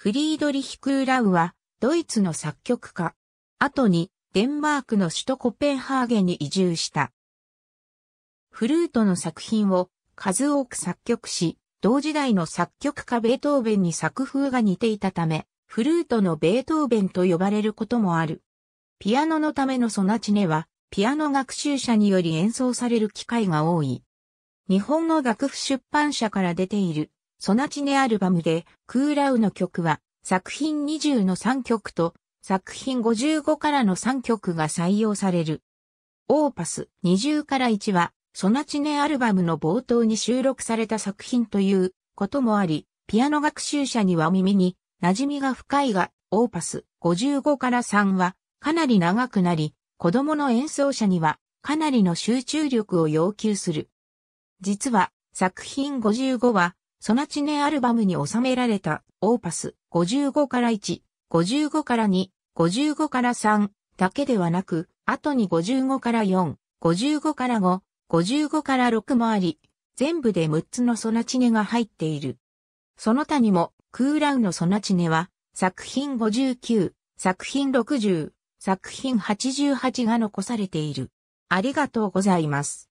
フリードリヒ・クーラウは、ドイツの作曲家。後に、デンマークの首都コペンハーゲンに移住した。フルートの作品を数多く作曲し、同時代の作曲家ベートーベンに作風が似ていたため、フルートのベートーベンと呼ばれることもある。ピアノのためのソナチネは、ピアノ学習者により演奏される機会が多い。日本の楽譜出版社から出ているソナチネアルバムで、クーラウの曲は、作品20の3曲と、作品55からの3曲が採用される。オーパス20から1は、ソナチネアルバムの冒頭に収録された作品ということもあり、ピアノ学習者には耳に馴染みが深いが、オーパス55から3はかなり長くなり、子供の演奏者にはかなりの集中力を要求する。実は作品55はソナチネアルバムに収められた、オーパス、55から1、55から2、55から3だけではなく、後に55から4、55から5、55から6もあり、全部で6つのソナチネが入っている。その他にも、クーラウのソナチネは、作品59、作品60、作品88が残されている。ありがとうございます。